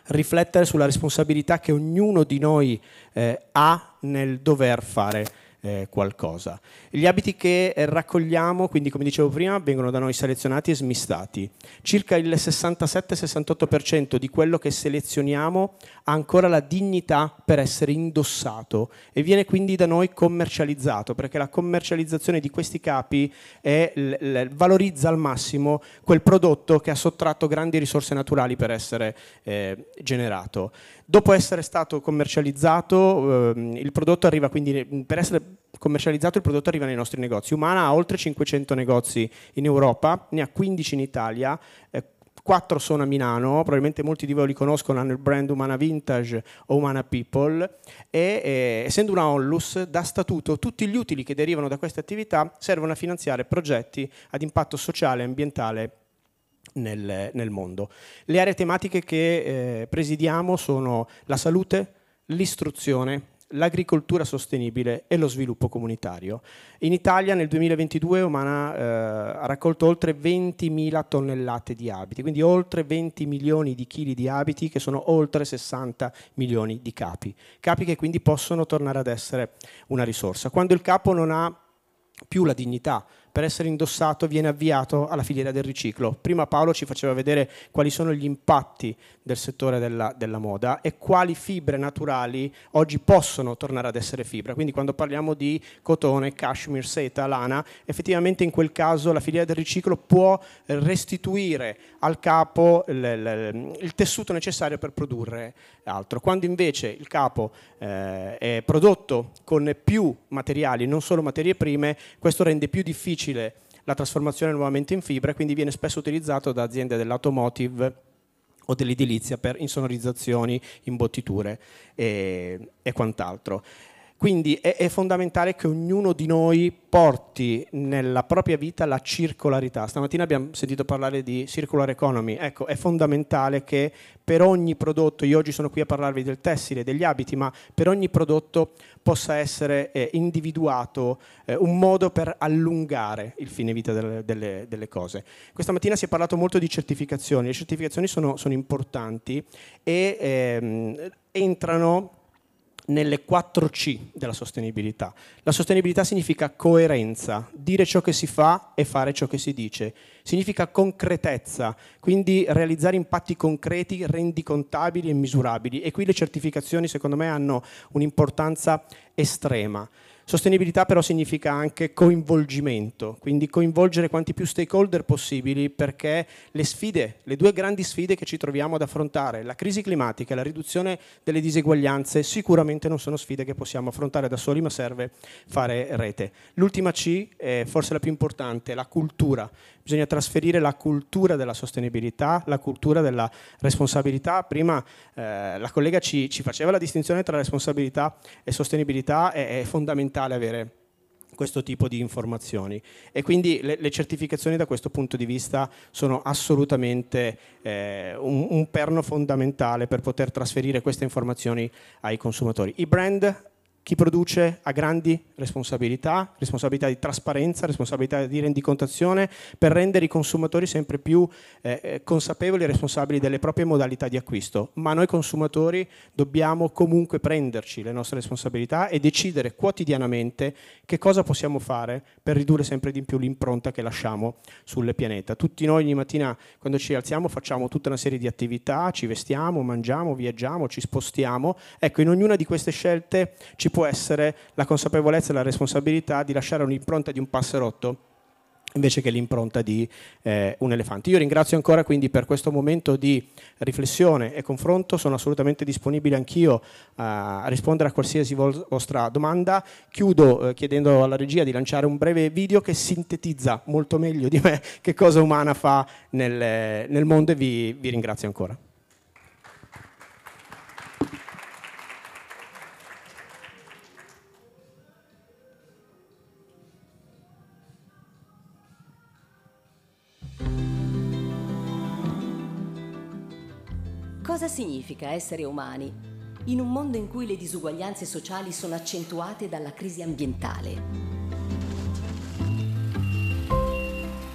riflettere sulla responsabilità che ognuno di noi eh, ha nel dover fare eh, qualcosa. Gli abiti che eh, raccogliamo, quindi come dicevo prima, vengono da noi selezionati e smistati. Circa il 67-68% di quello che selezioniamo ha ancora la dignità per essere indossato e viene quindi da noi commercializzato, perché la commercializzazione di questi capi è, valorizza al massimo quel prodotto che ha sottratto grandi risorse naturali per essere eh, generato. Dopo essere stato commercializzato, ehm, il prodotto arriva quindi, per essere commercializzato il prodotto arriva nei nostri negozi. Umana ha oltre 500 negozi in Europa, ne ha 15 in Italia, eh, 4 sono a Milano, probabilmente molti di voi li conoscono, hanno il brand Umana Vintage o Umana People e eh, essendo una onlus da statuto tutti gli utili che derivano da queste attività servono a finanziare progetti ad impatto sociale e ambientale nel, nel mondo. Le aree tematiche che eh, presidiamo sono la salute, l'istruzione, l'agricoltura sostenibile e lo sviluppo comunitario. In Italia nel 2022 Omana eh, ha raccolto oltre 20.000 tonnellate di abiti, quindi oltre 20 milioni di chili di abiti che sono oltre 60 milioni di capi. Capi che quindi possono tornare ad essere una risorsa. Quando il capo non ha più la dignità per essere indossato viene avviato alla filiera del riciclo. Prima Paolo ci faceva vedere quali sono gli impatti del settore della, della moda e quali fibre naturali oggi possono tornare ad essere fibra. Quindi quando parliamo di cotone, cashmere, seta, lana, effettivamente in quel caso la filiera del riciclo può restituire al capo il, il, il tessuto necessario per produrre altro. Quando invece il capo eh, è prodotto con più materiali, non solo materie prime, questo rende più difficile la trasformazione nuovamente in fibra, e quindi viene spesso utilizzato da aziende dell'automotive o dell'edilizia per insonorizzazioni, imbottiture e, e quant'altro. Quindi è, è, fondamentale che ognuno di noi porti nella propria vita la circolarità. Stamattina abbiamo sentito parlare di circular economy. Ecco, è fondamentale che per ogni prodotto, io oggi sono qui a parlarvi del tessile, degli abiti, ma per ogni prodotto possa essere eh, individuato eh, un modo per allungare il fine vita delle, delle, delle, cose. Questa mattina si è parlato molto di certificazioni. Le certificazioni sono, sono importanti e ehm, entrano nelle 4 C della sostenibilità. La sostenibilità significa coerenza, dire ciò che si fa e fare ciò che si dice. Significa concretezza, quindi realizzare impatti concreti, rendicontabili e misurabili. E qui le certificazioni secondo me hanno un'importanza estrema. Sostenibilità però significa anche coinvolgimento, quindi coinvolgere quanti più stakeholder possibili perché le sfide, le due grandi sfide che ci troviamo ad affrontare, la crisi climatica e la riduzione delle diseguaglianze, sicuramente non sono sfide che possiamo affrontare da soli, ma serve fare rete. L'ultima C, forse la più importante, la cultura bisogna trasferire la cultura della sostenibilità, la cultura della responsabilità. Prima eh, la collega ci, ci, faceva la distinzione tra responsabilità e sostenibilità, è, è fondamentale avere questo tipo di informazioni e quindi le, le, certificazioni da questo punto di vista sono assolutamente eh, un, un, perno fondamentale per poter trasferire queste informazioni ai consumatori. I brand chi produce ha grandi responsabilità, responsabilità di trasparenza, responsabilità di rendicontazione per rendere i consumatori sempre più eh, eh, consapevoli e responsabili delle proprie modalità di acquisto. Ma noi consumatori dobbiamo comunque prenderci le nostre responsabilità e decidere quotidianamente che cosa possiamo fare per ridurre sempre di più l'impronta che lasciamo sul pianeta. Tutti noi ogni mattina quando ci alziamo facciamo tutta una serie di attività, ci vestiamo, mangiamo, viaggiamo, ci spostiamo. Ecco, in ognuna di queste scelte ci può essere la consapevolezza e la responsabilità di lasciare un'impronta di un passerotto invece che l'impronta di eh, un elefante. Io ringrazio ancora quindi per questo momento di riflessione e confronto, sono assolutamente disponibile anch'io eh, a rispondere a qualsiasi vol- vostra domanda. Chiudo eh, chiedendo alla regia di lanciare un breve video che sintetizza molto meglio di me che cosa umana fa nel, nel mondo e vi, vi ringrazio ancora. cosa significa essere umani in un mondo in cui le disuguaglianze sociali sono accentuate dalla crisi ambientale.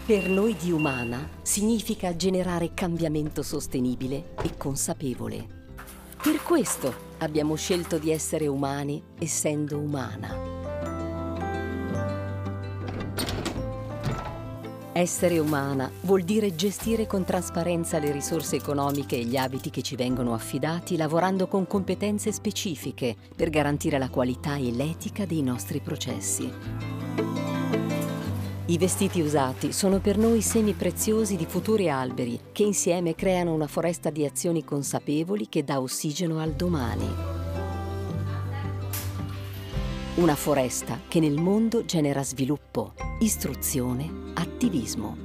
Per noi di Umana significa generare cambiamento sostenibile e consapevole. Per questo abbiamo scelto di essere umani essendo umana. Essere umana vuol dire gestire con trasparenza le risorse economiche e gli abiti che ci vengono affidati lavorando con competenze specifiche per garantire la qualità e l'etica dei nostri processi. I vestiti usati sono per noi semi preziosi di futuri alberi che insieme creano una foresta di azioni consapevoli che dà ossigeno al domani. Una foresta che nel mondo genera sviluppo, istruzione, attivismo.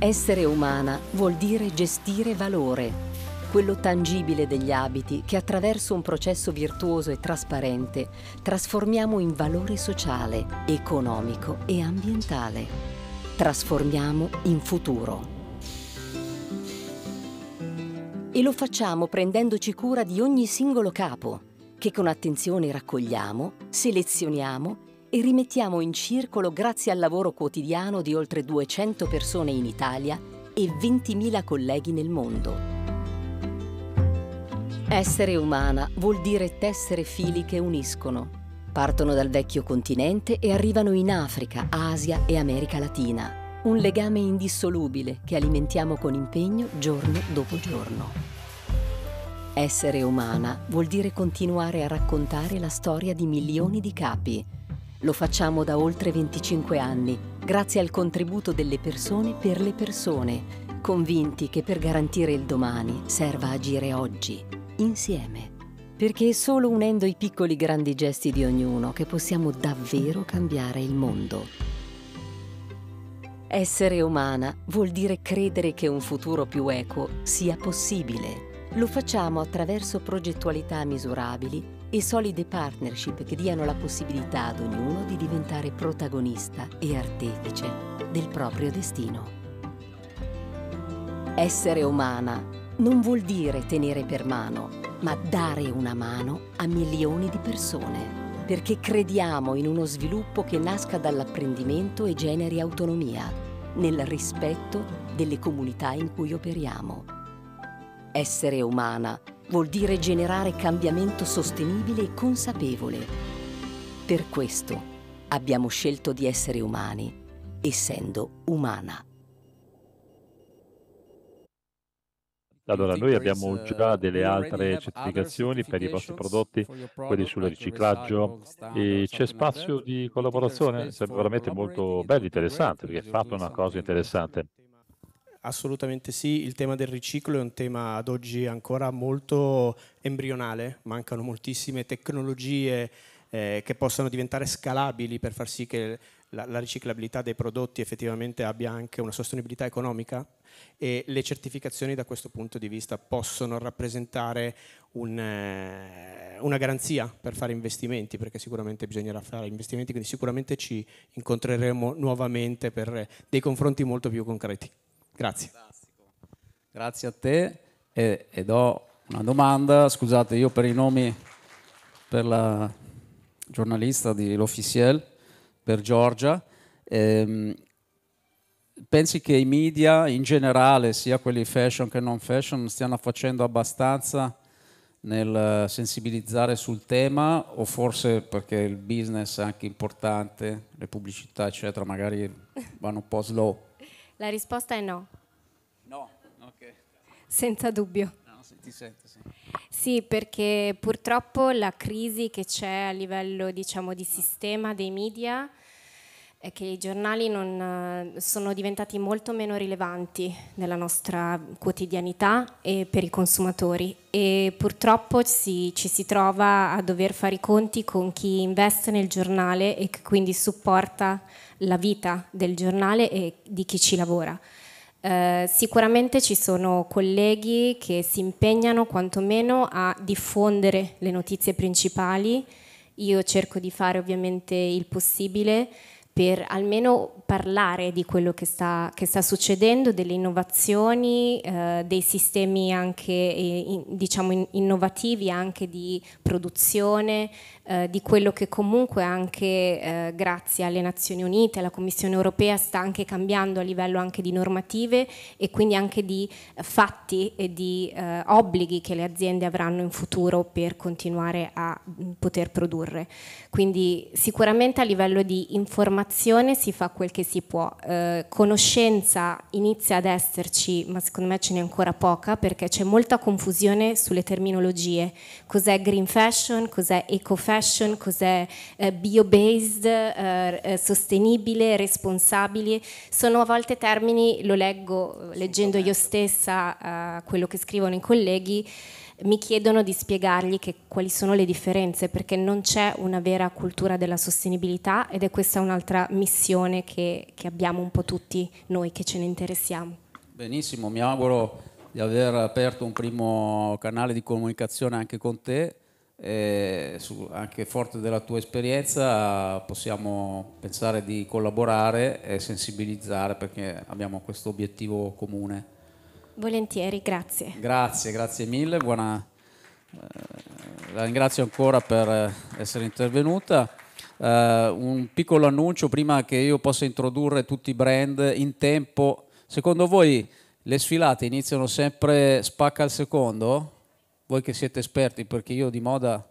Essere umana vuol dire gestire valore, quello tangibile degli abiti che attraverso un processo virtuoso e trasparente trasformiamo in valore sociale, economico e ambientale. Trasformiamo in futuro. E lo facciamo prendendoci cura di ogni singolo capo, che con attenzione raccogliamo, selezioniamo e rimettiamo in circolo grazie al lavoro quotidiano di oltre 200 persone in Italia e 20.000 colleghi nel mondo. Essere umana vuol dire tessere fili che uniscono. Partono dal vecchio continente e arrivano in Africa, Asia e America Latina. Un legame indissolubile che alimentiamo con impegno giorno dopo giorno. Essere umana vuol dire continuare a raccontare la storia di milioni di capi. Lo facciamo da oltre 25 anni, grazie al contributo delle persone per le persone, convinti che per garantire il domani serva agire oggi insieme. Perché è solo unendo i piccoli grandi gesti di ognuno che possiamo davvero cambiare il mondo. Essere umana vuol dire credere che un futuro più equo sia possibile. Lo facciamo attraverso progettualità misurabili e solide partnership che diano la possibilità ad ognuno di diventare protagonista e artefice del proprio destino. Essere umana non vuol dire tenere per mano, ma dare una mano a milioni di persone. Perché crediamo in uno sviluppo che nasca dall'apprendimento e generi autonomia, nel rispetto delle comunità in cui operiamo. Essere umana vuol dire generare cambiamento sostenibile e consapevole. Per questo abbiamo scelto di essere umani, essendo umana. Allora, noi abbiamo già delle altre certificazioni per i vostri prodotti, quelli sul riciclaggio, e c'è spazio di collaborazione, Sembra veramente molto bello, interessante, perché fate una cosa interessante. Assolutamente sì, il tema del riciclo è un tema ad oggi ancora molto embrionale, mancano moltissime tecnologie eh, che possano diventare scalabili per far sì che la, la riciclabilità dei prodotti effettivamente abbia anche una sostenibilità economica e le certificazioni da questo punto di vista possono rappresentare un, eh, una garanzia per fare investimenti, perché sicuramente bisognerà fare investimenti, quindi sicuramente ci incontreremo nuovamente per dei confronti molto più concreti. Grazie. Fantastico. Grazie a te e, ed ho una domanda, scusate io per i nomi, per la giornalista di L'Officiel, per Giorgia. Ehm, pensi che i media in generale, sia quelli fashion che non fashion, stiano facendo abbastanza nel eh, sensibilizzare sul tema o forse perché il business è anche importante, le pubblicità eccetera, magari vanno un po' slow? La risposta è no. No, ok. Senza dubbio. No, se ti sento, sì. Sì, perché purtroppo la crisi che c'è a livello diciamo, di sistema dei media è che i giornali non, eh, sono diventati molto meno rilevanti nella nostra quotidianità e per i consumatori e purtroppo ci, ci si trova a dover fare i conti con chi investe nel giornale e che quindi supporta la vita del giornale e di chi ci lavora. Eh, sicuramente ci sono colleghi che si impegnano quantomeno a diffondere le notizie principali, io cerco di fare ovviamente il possibile per menos parlare di quello che sta, che sta succedendo, delle innovazioni, eh, dei sistemi anche eh, in, diciamo innovativi anche di produzione, eh, di quello che comunque anche eh, grazie alle Nazioni Unite, alla Commissione Europea sta anche cambiando a livello anche di normative e quindi anche di fatti e di eh, obblighi che le aziende avranno in futuro per continuare a mm, poter produrre. Quindi sicuramente a livello di informazione si fa quel che si può. Eh, conoscenza inizia ad esserci, ma secondo me ce n'è ancora poca perché c'è molta confusione sulle terminologie. Cos'è green fashion, cos'è eco fashion, cos'è eh, bio-based, eh, eh sostenibile, responsabile. Sono a volte termini, lo leggo eh, leggendo io stessa eh, quello che scrivono i colleghi, mi chiedono di spiegargli che, quali sono le differenze, perché non c'è una vera cultura della sostenibilità ed è questa un'altra missione che, che abbiamo un po' tutti noi che ce ne interessiamo. Benissimo, mi auguro di aver aperto un primo canale di comunicazione anche con te. E su, anche forte della tua esperienza possiamo pensare di collaborare e sensibilizzare perché abbiamo questo obiettivo comune. Volentieri, grazie. Grazie, grazie mille. Buona, eh, la ringrazio ancora per eh, essere intervenuta. Eh, un piccolo annuncio prima che io possa introdurre tutti i brand in tempo. Secondo voi le sfilate iniziano sempre spacca al secondo? Voi che siete esperti, perché io di moda...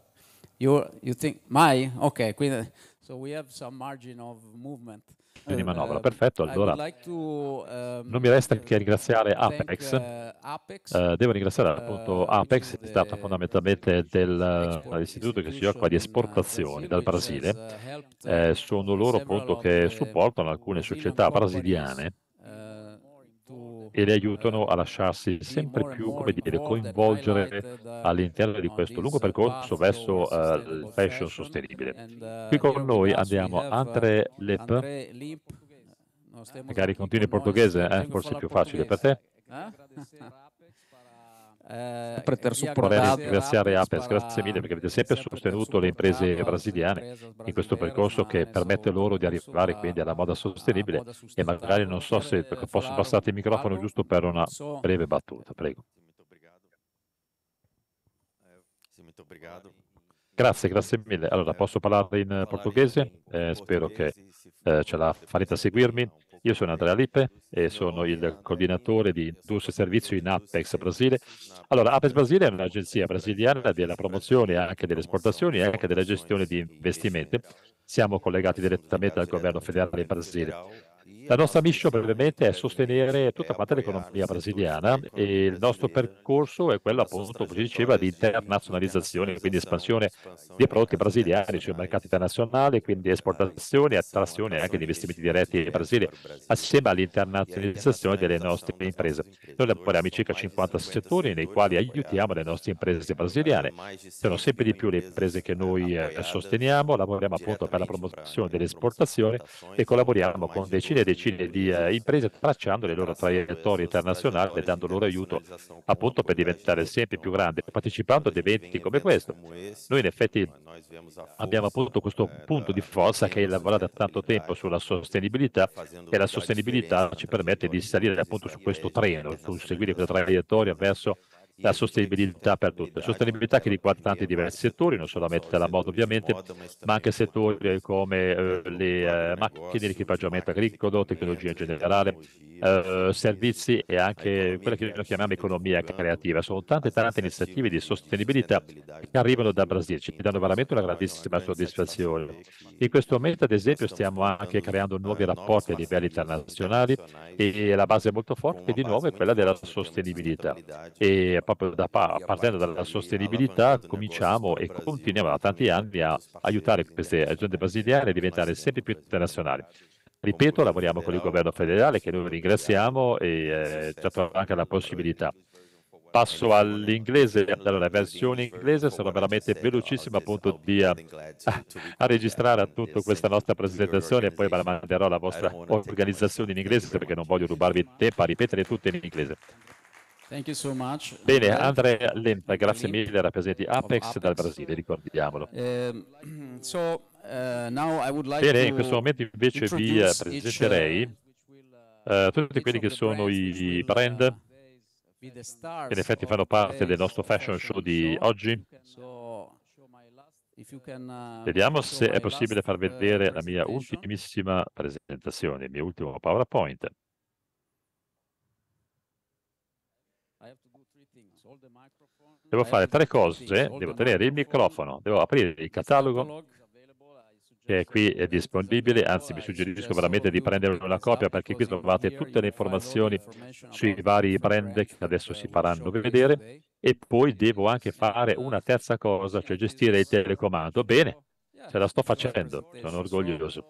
You, you think, mai? Ok, quindi... So we have some margin of movement di eh, manovra. Eh, perfetto, allora ehm, non mi resta eh, che ringraziare Apex. Uh, devo ringraziare appunto Apex, è stata fondamentalmente dell'istituto che si occupa di uh, esportazioni dal Brasile. Uh, eh, uh, sono loro appunto che supportano alcune società brasiliane e le aiutano a lasciarsi sempre più come dire, coinvolgere uh, all'interno di uh, questo lungo percorso verso uh, il uh, fashion sostenibile. Qui con noi abbiamo Andre Lip, magari continui in portoghese, eh? forse è più facile per te. Grazie a Apes, grazie mille perché avete sempre sostenuto le imprese brasiliane in questo percorso che permette loro di arrivare quindi alla moda sostenibile e magari non so se eh, posso passare il microfono giusto per una breve battuta, prego. Eh, grazie, grazie mille. Allora, eh, posso parlare in portoghese? Eh, spero che eh, ce la farete a seguirmi. Io sono Andrea Lippe e sono il coordinatore di Industria e Servizio in Apex Brasile. Allora, Apex Brasile è un'agenzia brasiliana della promozione anche delle esportazioni e anche della gestione di investimenti. Siamo collegati direttamente al governo federale del Brasile. La nostra mission ovviamente è sostenere tutta quanta l'economia brasiliana e il nostro percorso è quello appunto, come si diceva, di internazionalizzazione, quindi espansione dei prodotti brasiliani sui mercati internazionali, quindi esportazione e attrazione anche di investimenti diretti in Brasile, assieme all'internazionalizzazione delle nostre imprese. Noi lavoriamo in circa 50 settori nei quali aiutiamo le nostre imprese brasiliane. Sono sempre di più le imprese che noi eh, sosteniamo, lavoriamo appunto per la promozione dell'esportazione e collaboriamo con decine di decine di eh, imprese tracciando le loro traiettorie internazionali e dando loro aiuto appunto per diventare sempre più grandi, partecipando ad eventi come questo. Noi in effetti abbiamo appunto questo punto di forza che lavora da tanto tempo sulla sostenibilità e la sostenibilità ci permette di salire appunto su questo treno, su seguire questa traiettoria verso la sostenibilità per tutte. Sostenibilità che riguarda tanti diversi settori, non solamente la moda ovviamente, ma anche settori come eh, le eh, macchine di equipaggiamento agricolo, tecnologia in generale, eh, servizi e anche quella che noi chiamiamo economia creativa. Sono tante tante iniziative di sostenibilità che arrivano da Brasile, ci danno veramente una grandissima soddisfazione. In questo momento, ad esempio, stiamo anche creando nuovi rapporti a livello internazionale e la base molto forte di nuovo è quella della sostenibilità. E proprio da, partendo dalla sostenibilità cominciamo e continuiamo da tanti anni a aiutare queste aziende brasiliane a diventare sempre più internazionali. Ripeto, lavoriamo con il governo federale che noi ringraziamo e eh, ci ha anche la possibilità. Passo all'inglese, allora la versione inglese sarà veramente velocissima appunto di a, a registrare a tutta questa nostra presentazione e poi ve la manderò alla vostra organizzazione in inglese perché non voglio rubarvi tempo a ripetere tutto in inglese. Bene, eh, Andrea Lenta, grazie mille, rappresenti Apex dal Brasile, ricordiamolo. Ehm, eh, Bene, in questo momento invece vi eh, presenterei uh, tutti quelli che sono i brand che in effetti fanno parte del nostro fashion show di oggi. Vediamo se è possibile far uh, vedere la mia ultimissima presentazione, il mio ultimo PowerPoint. devo fare tre cose, devo tenere il microfono, devo aprire il catalogo che qui è disponibile, anzi vi suggerisco veramente di prendere una copia perché qui trovate tutte le informazioni sui vari brand che adesso si faranno vedere e poi devo anche fare una terza cosa, cioè gestire il telecomando. Bene, ce la sto facendo, sono orgoglioso.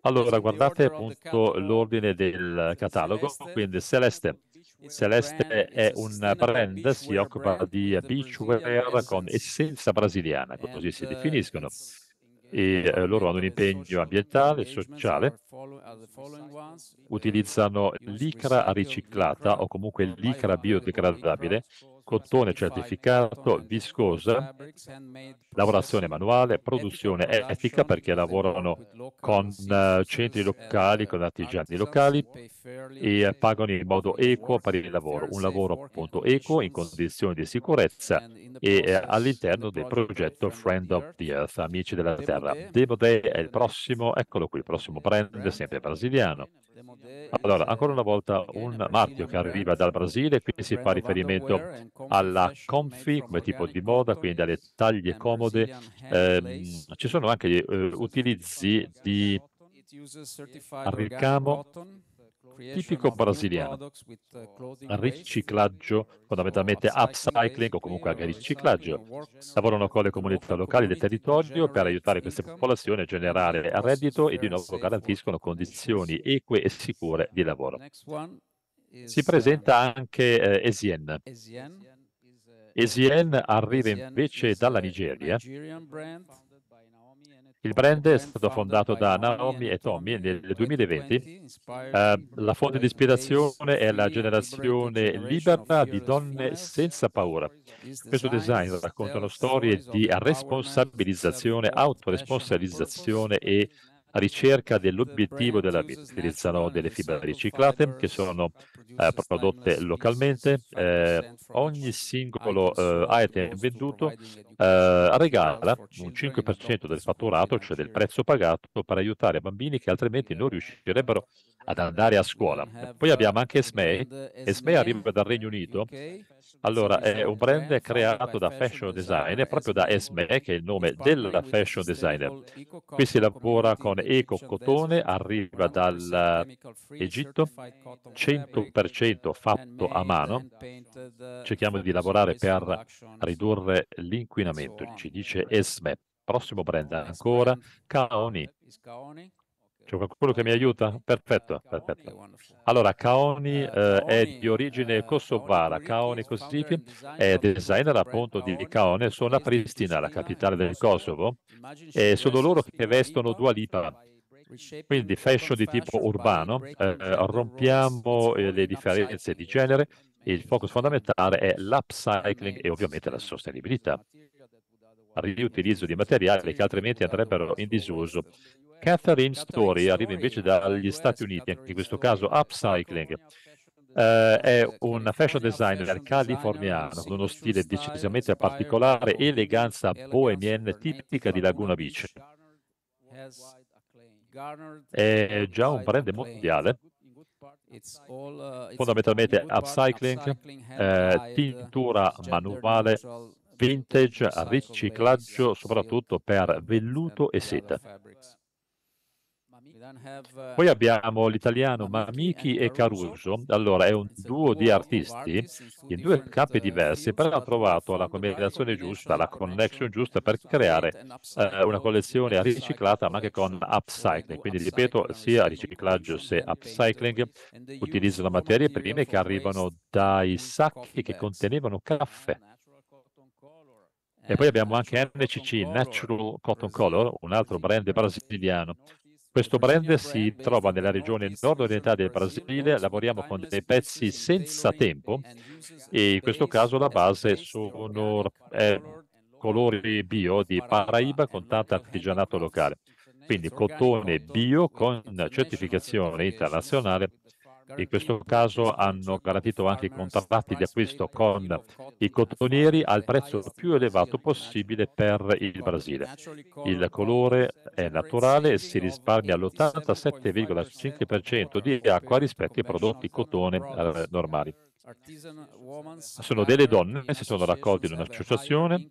Allora guardate appunto l'ordine del catalogo, quindi Celeste Celeste è un brand, si occupa di beachwear con essenza brasiliana, ecco, così si uh, definiscono. E eh, loro hanno un impegno ambientale e sociale, utilizzano uh, l'icra riciclata o comunque l'icra biodegradabile cottone certificato, viscosa, lavorazione manuale, produzione etica perché lavorano con eh, centri locali, con artigiani locali e pagano in modo equo per il lavoro, un lavoro appunto equo in condizioni di sicurezza e eh, all'interno del progetto Friend of the Earth, Amici della Terra. Debo Day è il prossimo, eccolo qui, il prossimo brand, sempre brasiliano. Allora, ancora una volta un marchio che arriva dal Brasile, qui si fa riferimento alla comfy come tipo di moda, quindi alle taglie comode. Eh, ci sono anche eh, utilizzi di ricamo tipico brasiliano, uh, riciclaggio, fondamentalmente upcycling o comunque anche riciclaggio. Lavorano con le comunità locali del territorio per aiutare queste popolazioni a generare reddito e di nuovo garantiscono condizioni eque e sicure di lavoro. Si uh, presenta anche eh, Esien. Esien uh, arriva invece dalla Nigeria il brand è stato fondato da Naomi e Tommy nel 2020. Eh, la fonte di ispirazione è la generazione libera di donne senza paura. Questo design raccontano storie di responsabilizzazione, autoresponsabilizzazione e ricerca dell'obiettivo della vita. Utilizzano delle fibre riciclate che sono eh, prodotte localmente. Eh, ogni singolo eh, item venduto eh, regala un 5% del fatturato, cioè del prezzo pagato, per aiutare bambini che altrimenti non riuscirebbero ad andare a scuola. Poi abbiamo anche SME. SME arriva dal Regno Unito allora, è un brand creato da fashion designer, proprio da Esme, che è il nome della fashion designer. Qui si lavora con eco cotone, arriva dall'Egitto, 100% fatto a mano. Uh, Cerchiamo di lavorare per ridurre l'inquinamento, ci dice Esme. Prossimo brand ancora, Kaoni. C'è qualcuno che mi aiuta? Perfetto, perfetto. Allora, Kaoni eh, è di origine kosovara. Kaoni Kosipi è designer appunto di Kaone, sono a Pristina, la capitale del Kosovo, e sono loro che vestono Dua Lipa. Quindi fashion di tipo urbano, eh, rompiamo eh, le differenze di genere, il focus fondamentale è l'upcycling e ovviamente la sostenibilità riutilizzo di materiali che altrimenti andrebbero in disuso Catherine Story arriva invece dagli Stati Uniti, anche in questo caso Upcycling. Uh, è un fashion designer californiano con uno stile decisamente particolare, eleganza bohemienne tipica di Laguna Beach. È già un brand mondiale. Uh, Fondamentalmente uh, upcycling, eh, uh, tintura manuale, vintage, riciclaggio soprattutto per velluto e seta. Uh, poi abbiamo l'italiano Mamichi e Caruso. Allora, è un duo di artisti in due campi uh, diversi, però ha trovato la combinazione giusta, la connection giusta per creare eh, una collezione riciclata ma anche con upcycling. Quindi ripeto, sia riciclaggio che upcycling utilizzano materie prime che arrivano dai sacchi che contenevano uh, caffè. E poi abbiamo anche NCC Natural Cotton Color, un altro brand brasiliano, questo brand si trova nella regione nord-orientale del Brasile, lavoriamo con dei pezzi senza tempo e in questo caso la base sono eh, colori bio di Paraíba con tanto artigianato locale. Quindi cotone bio con certificazione internazionale in questo caso hanno garantito anche i contratti di acquisto con i cotonieri al prezzo più elevato possibile per il Brasile. Il colore è naturale e si risparmia l'87,5% di acqua rispetto ai prodotti cotone eh, normali. Sono delle donne, che si sono raccolte in un'associazione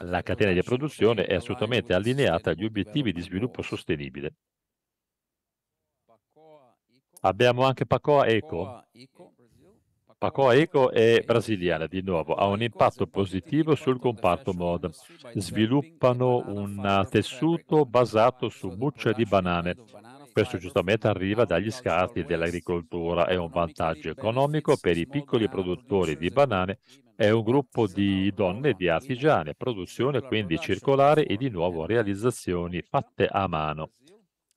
la catena di produzione è assolutamente allineata agli obiettivi di sviluppo sostenibile. Abbiamo anche Pacoa Eco. Pacoa Eco è brasiliana di nuovo, ha un impatto positivo sul comparto moda. Sviluppano un tessuto basato su bucce di banane. Questo giustamente arriva dagli scarti dell'agricoltura, è un vantaggio economico per i piccoli produttori di banane è un gruppo di donne di artigiane, produzione quindi circolare e di nuovo realizzazioni fatte a mano.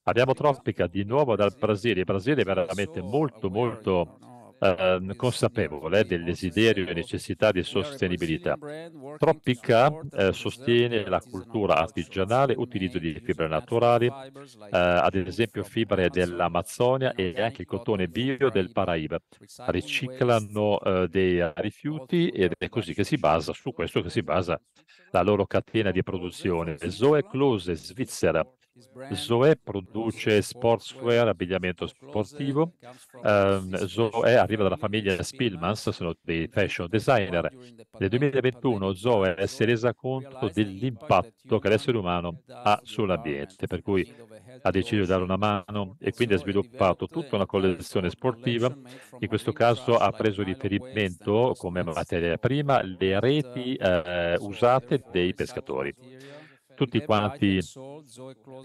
Abbiamo Tropica di nuovo dal Brasile. Il Brasile è veramente molto, molto ehm, eh, consapevole del desiderio e necessità di sostenibilità. Tropica eh, sostiene la cultura artigianale, utilizzo di fibre naturali, eh, ad esempio fibre dell'Amazzonia e anche il cotone bio del Paraíba. Riciclano eh, dei rifiuti ed è così che si basa, su questo che si basa la loro catena di produzione. Zoe Close, Svizzera Zoe produce sportswear, abbigliamento sportivo. Um, Zoe arriva dalla famiglia Spillmans, sono dei fashion designer. Nel 2021 Zoe si è resa conto dell'impatto che l'essere umano ha sull'ambiente, per cui ha deciso di dare una mano e quindi ha sviluppato tutta una collezione sportiva. In questo caso ha preso riferimento come materia prima le reti eh, usate dei pescatori tutti quanti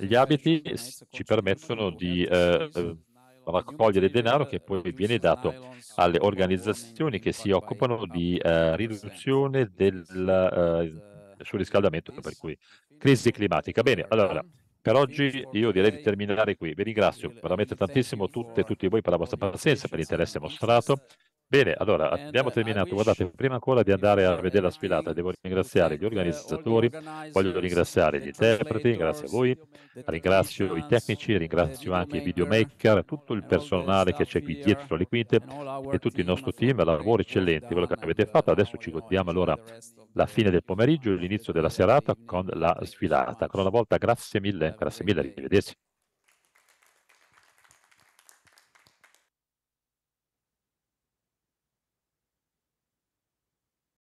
gli abiti ci permettono di eh, eh raccogliere denaro che poi viene dato alle organizzazioni che si occupano di eh, riduzione del eh, eh surriscaldamento, per cui crisi climatica. Bene, allora. Per oggi io direi di terminare qui. Vi ringrazio veramente tantissimo tutte e tutti voi per la vostra pazienza, per l'interesse mostrato. Bene, allora eh, abbiamo terminato. Guardate, prima ancora di andare a vedere la sfilata, devo ringraziare gli organizzatori, voglio ringraziare gli interpreti, grazie a voi, ringrazio i tecnici, ringrazio anche i videomaker, tutto il eh, personale che c'è qui dietro le quinte e tutto il nostro team, lavoro eccellente quello che avete fatto. Adesso ci godiamo allora la fine del pomeriggio e l'inizio della serata con la sfilata. Ancora una volta, grazie mille, grazie mille, arrivederci.